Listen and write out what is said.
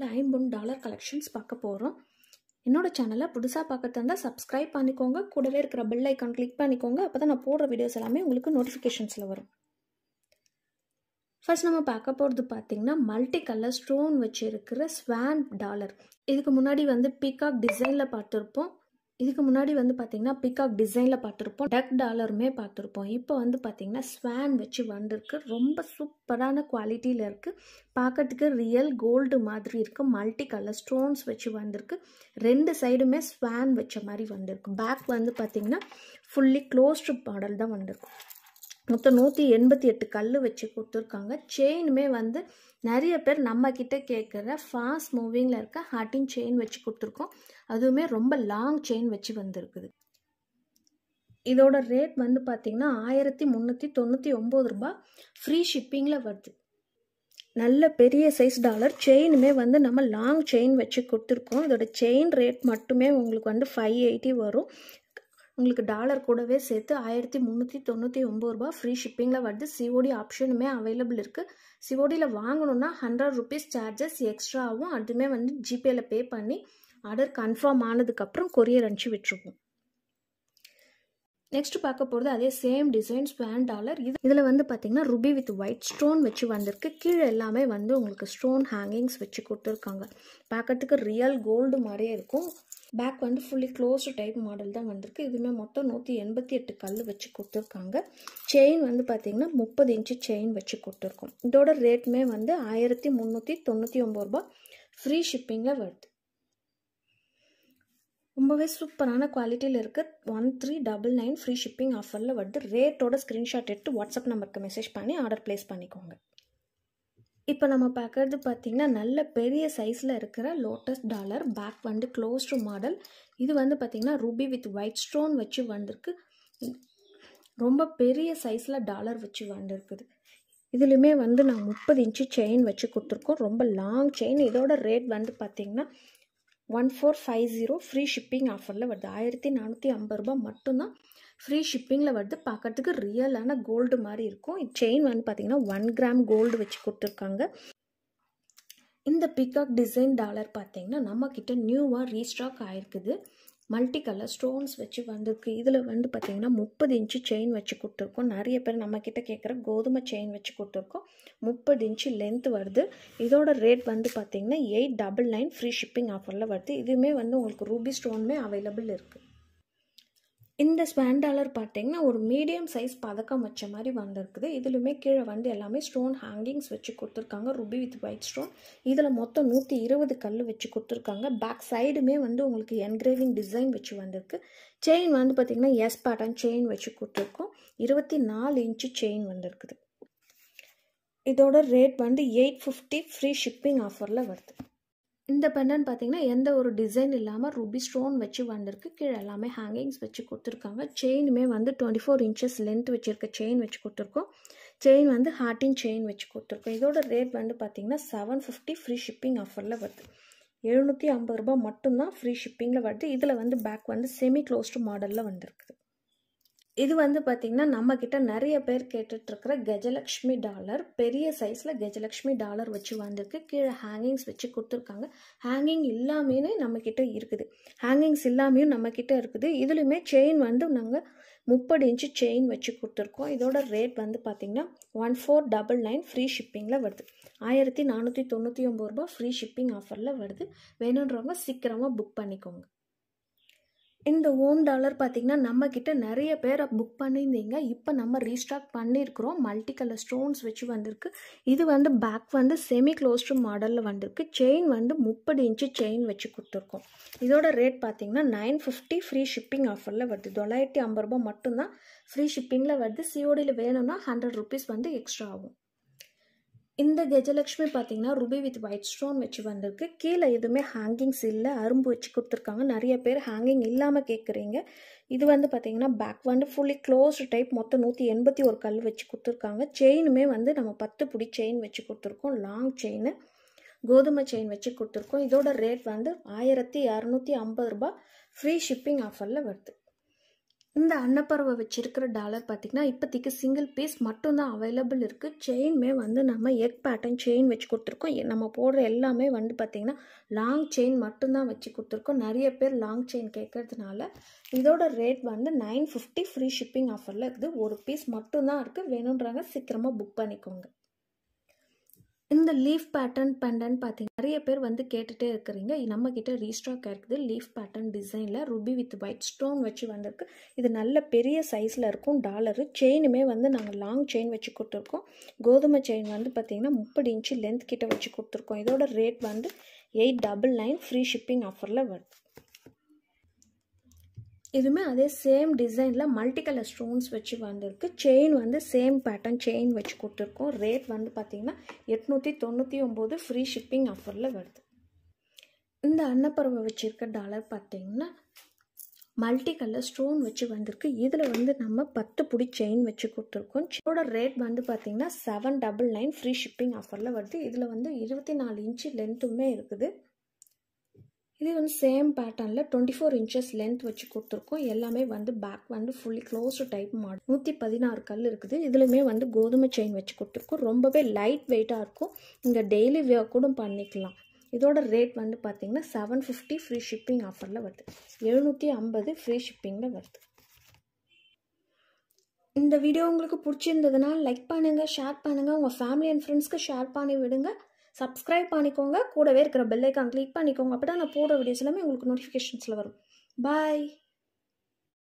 சேனலில் ஐம்பொன் dollar collections பார்க்க போகிறோம் என்னோடய சேனலை புதுசாக பார்க்கறதா இருந்தால் சப்ஸ்கிரைப் பண்ணிக்கோங்க கூடவே இருக்கிற பெல் ஐக்கான் கிளிக் பண்ணிக்கோங்க அப்போ தான் நான் போடுற வீடியோஸ் எல்லாமே உங்களுக்கு நோட்டிஃபிகேஷன்ஸில் வரும் ஃபர்ஸ்ட் நம்ம பார்க்க போகிறது பார்த்திங்கன்னா மல்டி கலர் ஸ்டோன் வச்சு இருக்கிற ஸ்வான் டாலர் இதுக்கு முன்னாடி வந்து பிகாக் டிசைனில் பார்த்துருப்போம் இதுக்கு முன்னாடி வந்து பார்த்திங்கன்னா பிகாக் டிசைனில் பார்த்துருப்போம் டக் டாலருமே பார்த்துருப்போம் இப்போ வந்து பார்த்திங்கன்னா ஸ்வேன் வச்சு வந்திருக்கு ரொம்ப சூப்பரான குவாலிட்டியில் இருக்குது பார்க்கறதுக்கு ரியல் கோல்டு மாதிரி இருக்குது மல்டி கலர் ஸ்டோன்ஸ் வச்சு வந்திருக்கு ரெண்டு சைடுமே ஸ்வேன் வச்ச மாதிரி வந்திருக்கு பேக் வந்து பார்த்திங்கன்னா ஃபுல்லி க்ளோஸ்டு மாடல் தான் வந்திருக்கும் மொத்தம் நூற்றி எண்பத்தி எட்டு கல் வச்சு கொடுத்துருக்காங்க செயினுமே வந்து நிறைய பேர் நம்மக்கிட்ட கேட்குற ஃபாஸ்ட் மூவிங்கில் இருக்க ஹார்டின் செயின் வச்சு கொடுத்துருக்கோம் அதுவுமே ரொம்ப லாங் செயின் வச்சு வந்திருக்குது இதோட ரேட் வந்து பார்த்திங்கன்னா ஆயிரத்தி முந்நூற்றி தொண்ணூற்றி ஒம்பது ரூபா ஃப்ரீ ஷிப்பிங்கில் வருது நல்ல பெரிய சைஸ் டாலர் செயினுமே வந்து நம்ம லாங் செயின் வச்சு கொடுத்துருக்கோம் இதோட செயின் ரேட் மட்டுமே உங்களுக்கு வந்து ஃபைவ் எயிட்டி வரும் உங்களுக்கு டாலர் கூடவே சேர்த்து ஆயிரத்தி முந்நூற்றி தொண்ணூற்றி ஒம்பது ரூபா ஃப்ரீ ஷிப்பிங்கில் வருது சிஓடி ஆப்ஷனுமே அவைலபிள் இருக்குது சிஓடியில் வாங்கணுன்னா ஹண்ட்ரட் ருபீஸ் சார்ஜஸ் எக்ஸ்ட்ராவும் அதுவுமே வந்து ஜிபேயில் பே பண்ணி ஆர்டர் கன்ஃபார்ம் ஆனதுக்கப்புறம் கொரியர் அனுப்பிச்சி விட்டுருவோம் நெக்ஸ்ட் பார்க்க போகிறது அதே சேம் டிசைன்ஸ் பேன் டாலர் இது இதில் வந்து பார்த்தீங்கன்னா ருபி வித் ஒயிட் ஸ்டோன் வச்சு வந்திருக்கு கீழே எல்லாமே வந்து உங்களுக்கு ஸ்டோன் ஹேங்கிங்ஸ் வச்சு கொடுத்துருக்காங்க பார்க்கறதுக்கு ரியல் கோல்டு மாதிரியே இருக்கும் பேக் வந்து ஃபுல்லி க்ளோஸ்டு டைப் மாடல் தான் வந்திருக்கு இதுவுமே மொத்தம் நூற்றி எண்பத்தி எட்டு கல் வச்சு கொடுத்துருக்காங்க செயின் வந்து பார்த்திங்கன்னா முப்பது இன்ச்சு செயின் வச்சு கொடுத்துருக்கோம் இதோட ரேட்டுமே வந்து ஆயிரத்தி முந்நூற்றி தொண்ணூற்றி ஒம்பது ரூபா ஃப்ரீ ஷிப்பிங்கில் வருது ரொம்பவே சூப்பரான குவாலிட்டியில் இருக்குது one three double nine free shipping ஆஃபரில் வந்து ரேட்டோட ஸ்க்ரீன்ஷாட் எடுத்து வாட்ஸ்அப் நம்பருக்கு மெசேஜ் பண்ணி ஆர்டர் ப்ளேஸ் பண்ணிக்கோங்க இப்போ நம்ம பார்க்குறது பார்த்திங்கன்னா நல்ல பெரிய சைஸில் இருக்கிற லோட்டஸ் டாலர் பேக் வந்து க்ளோஸ்டு மாடல் இது வந்து பார்த்திங்கன்னா ரூபி வித் ஒயிட் ஸ்டோன் வச்சு வந்திருக்கு ரொம்ப பெரிய சைஸில் டாலர் வச்சு வந்திருக்குது இதுலேயுமே வந்து நான் முப்பது இன்ச்சு செயின் வச்சு கொடுத்துருக்கோம் ரொம்ப லாங் செயின் இதோட ரேட் வந்து பார்த்திங்கன்னா one four five zero free shipping ஆஃபரில் வருது ஆயிரத்தி நானூற்றி ஐம்பது ரூபா மட்டும்தான் ஃப்ரீ ஷிப்பிங்கில் வருது பார்க்கறதுக்கு ரியலான கோல்டு மாதிரி இருக்கும் செயின் வந்து பார்த்தீங்கன்னா ஒன் கிராம் கோல்டு வச்சு கொடுத்துருக்காங்க இந்த பிகாக் டிசைன் டாலர் பார்த்திங்கன்னா நம்மக்கிட்ட நியூவாக ரீஸ்டாக் ஆகிருக்குது மல்டி கலர் ஸ்டோன்ஸ் வச்சு வந்திருக்கு இதில் வந்து பார்த்திங்கன்னா முப்பது இன்ச்சு செயின் வச்சு கொடுத்துருக்கோம் நிறைய பேர் நம்மக்கிட்ட கேட்குற கோதுமை செயின் வச்சு கொடுத்துருக்கோம் முப்பது இன்ச்சு லென்த் வருது இதோட ரேட் வந்து பார்த்திங்கன்னா eight double nine free shipping ஆஃபரில் வருது இதுவுமே வந்து உங்களுக்கு ரூபி ஸ்டோனுமே அவைலபிள் இருக்குது இந்த ஸ்பேண்டாலர் பார்த்தீங்கன்னா ஒரு மீடியம் சைஸ் பதக்கம் வச்ச மாதிரி வந்திருக்குது இதுலையுமே கீழே வந்து எல்லாமே ஸ்டோன் ஹேங்கிங்ஸ் வச்சு கொடுத்துருக்காங்க ருபி வித் ஒயிட் ஸ்டோன் இதில் மொத்தம் நூற்றி இருபது கல் வச்சு கொடுத்துருக்காங்க பேக் சைடுமே வந்து உங்களுக்கு என்கிரேவிங் டிசைன் வச்சு வந்திருக்கு செயின் வந்து பார்த்திங்கன்னா எஸ் பேட்டன் செயின் வச்சு கொடுத்துருக்கோம் இருபத்தி நாலு இன்ச்சு செயின் வந்திருக்குது இதோட ரேட் வந்து எயிட் ஃபிஃப்டி ஃப்ரீ ஷிப்பிங் ஆஃபரில் வருது இந்த பெண்டன் பார்த்தீங்கன்னா எந்த ஒரு டிசைன் இல்லாமல் ரூபி ஸ்டோன் வச்சு வந்திருக்கு கீழே எல்லாமே ஹேங்கிங்ஸ் வச்சு கொடுத்துருக்காங்க செயினுமே வந்து டுவெண்ட்டி ஃபோர் இன்ச்சஸ் லென்த் வச்சுருக்க செயின் வச்சு கொடுத்துருக்கோம் செயின் வந்து ஹார்ட்டின் செயின் வச்சு கொடுத்துருக்கோம் இதோட ரேட் வந்து பார்த்திங்கன்னா செவன் ஃபிஃப்டி ஃப்ரீ ஷிப்பிங் ஆஃபரில் வருது எழுநூற்றி ஐம்பது ரூபா மட்டும்தான் ஃப்ரீ ஷிப்பிங்கில் வருது இதில் வந்து பேக் வந்து செமி க்ளோஸ்டு மாடலில் வந்திருக்குது இது வந்து பார்த்திங்கன்னா நம்மக்கிட்ட நிறைய பேர் கேட்டுட்ருக்கிற கஜலக்ஷ்மி டாலர் பெரிய சைஸில் கஜலக்ஷ்மி டாலர் வச்சு வந்திருக்கு கீழே ஹேங்கிங்ஸ் வச்சு கொடுத்துருக்காங்க ஹேங்கிங் நம்ம நம்மக்கிட்ட இருக்குது ஹேங்கிங்ஸ் இல்லாமையும் நம்மக்கிட்ட இருக்குது இதுலையுமே செயின் வந்து நாங்கள் முப்பது இன்ச்சு செயின் வச்சு கொடுத்துருக்கோம் இதோட ரேட் வந்து பார்த்திங்கன்னா one four double nine free ஷிப்பிங்கில் வருது ஆயிரத்தி நானூற்றி தொண்ணூற்றி ஒம்பது ரூபா ஃப்ரீ ஷிப்பிங் ஆஃபரில் வருது வேணுன்றவங்க சீக்கிரமாக புக் பண்ணிக்கோங்க இந்த ஓம் டாலர் பார்த்திங்கன்னா நம்மக்கிட்ட நிறைய பேரை புக் பண்ணியிருந்தீங்க இப்போ நம்ம ரீஸ்டாக் பண்ணியிருக்கிறோம் மல்டி கலர் ஸ்டோன்ஸ் வச்சு வந்திருக்கு இது வந்து பேக் வந்து செமி க்ளோஸ்டு மாடலில் வந்திருக்கு செயின் வந்து முப்பது இன்ச்சு செயின் வச்சு கொடுத்துருக்கோம் இதோட ரேட் பார்த்திங்கன்னா நைன் ஃபிஃப்டி ஃப்ரீ ஷிப்பிங் ஆஃபரில் வருது தொள்ளாயிரத்தி ஐம்பது ரூபா மட்டும்தான் ஃப்ரீ ஷிப்பிங்கில் வருது சிஓடியில் வேணும்னா ஹண்ட்ரட் ருபீஸ் வந்து எக்ஸ்ட்ரா ஆகும் இந்த கஜலக்ஷ்மி பார்த்தீங்கன்னா ருபி வித் ஒயிட் ஸ்டோன் வச்சு வந்திருக்கு கீழே எதுவுமே ஹேங்கிங்ஸ் இல்லை அரும்பு வச்சு கொடுத்துருக்காங்க நிறைய பேர் ஹேங்கிங் இல்லாமல் கேட்குறீங்க இது வந்து பார்த்தீங்கன்னா பேக் வந்து ஃபுல்லி க்ளோஸ்டு டைப் மொத்தம் நூற்றி எண்பத்தி ஒரு கல் வச்சு கொடுத்துருக்காங்க செயினுமே வந்து நம்ம பத்து பிடி செயின் வச்சு கொடுத்துருக்கோம் லாங் செயின் கோதுமை செயின் வச்சு கொடுத்துருக்கோம் இதோட ரேட் வந்து ஆயிரத்தி இரநூத்தி ஐம்பது ரூபாய் ஃப்ரீ ஷிப்பிங் ஆஃபரில் வருது இந்த அன்னப்பறவை வச்சிருக்கிற டாலர் பார்த்திங்கன்னா இப்போதைக்கு சிங்கிள் பீஸ் மட்டும்தான் அவைலபிள் இருக்குது செயின்மே வந்து நம்ம எக் பேட்டர்ன் செயின் வச்சு கொடுத்துருக்கோம் நம்ம போடுற எல்லாமே வந்து பார்த்திங்கன்னா லாங் செயின் மட்டும்தான் வச்சு கொடுத்துருக்கோம் நிறைய பேர் லாங் செயின் கேட்கறதுனால இதோட ரேட் வந்து நைன் ஃபிஃப்டி ஃப்ரீ ஷிப்பிங் ஆஃபரில் இருக்குது ஒரு பீஸ் மட்டும்தான் இருக்குது வேணுன்றாங்க சீக்கிரமாக புக் பண்ணிக்கோங்க இந்த லீஃப் பேட்டர்ன் பெண்டன்ட் பார்த்தீங்க நிறைய பேர் வந்து கேட்டுகிட்டே இருக்கிறீங்க நம்மக்கிட்ட ரீஸ்டாக் இருக்குது லீஃப் பேட்டர்ன் டிசைனில் ருபி வித் ஒயிட் ஸ்டோன் வச்சு வந்திருக்கு இது நல்ல பெரிய சைஸில் இருக்கும் டாலரு செயினுமே வந்து நாங்கள் லாங் செயின் வச்சு கொடுத்துருக்கோம் கோதுமை செயின் வந்து பார்த்திங்கன்னா முப்பது இன்ச்சு லென்த் கிட்ட வச்சு கொடுத்துருக்கோம் இதோட ரேட் வந்து eight double nine free shipping ஆஃபரில் வருது இதுவுமே அதே சேம் டிசைனில் மல்டி கலர் ஸ்டோன்ஸ் வச்சு வந்திருக்கு செயின் வந்து சேம் பேட்டர்ன் செயின் வச்சு கொடுத்துருக்கோம் ரேட் வந்து பார்த்திங்கன்னா எட்நூற்றி தொண்ணூற்றி ஒம்பது ஃப்ரீ ஷிப்பிங் ஆஃபரில் வருது இந்த அன்னப்பறவை வச்சுருக்க டாலர் பார்த்திங்கன்னா மல்டி கலர் ஸ்டோன் வச்சு வந்திருக்கு இதில் வந்து நம்ம பத்து புடி செயின் வச்சு கொடுத்துருக்கோம் செயினோட ரேட் வந்து பார்த்திங்கன்னா seven double nine free shipping ஆஃபரில் வருது இதில் வந்து இருபத்தி நாலு இன்ச்சு லென்த்துமே இருக்குது இதே வந்து சேம் பேட்டர்னில் டுவெண்ட்டி ஃபோர் இன்ச்சஸ் லென்த் வச்சு கொடுத்துருக்கோம் எல்லாமே வந்து பேக் வந்து ஃபுல்லி க்ளோஸ்டு டைப் மாடல் நூற்றி பதினாறு கல் இருக்குது இதுலையுமே வந்து கோதுமை செயின் வச்சு கொடுத்துருக்கோம் ரொம்பவே லைட் வெயிட்டாக இருக்கும் இந்த டெய்லி வியர் கூட பண்ணிக்கலாம் இதோட ரேட் வந்து பார்த்திங்கன்னா செவன் ஃபிஃப்டி ஃப்ரீ ஷிப்பிங் ஆஃபரில் வருது எழுநூற்றி ஐம்பது ஃப்ரீ ஷிப்பிங்கில் வருது இந்த வீடியோ உங்களுக்கு பிடிச்சிருந்ததுனால் லைக் பண்ணுங்கள் ஷேர் பண்ணுங்கள் உங்கள் ஃபேமிலி அண்ட் ஃப்ரெண்ட்ஸ்க்கு ஷேர் பண்ணி விடுங்க சப்ஸ்கிரைப் பண்ணிக்கோங்க கூடவே இருக்கிற பெல்லைக்கான் கிளிக் பண்ணிக்கோங்க அப்படின்னா நான் போடுற வீடியோஸ் எல்லாமே உங்களுக்கு நோட்டிஃபிகேஷன்ஸில் வரும் பாய்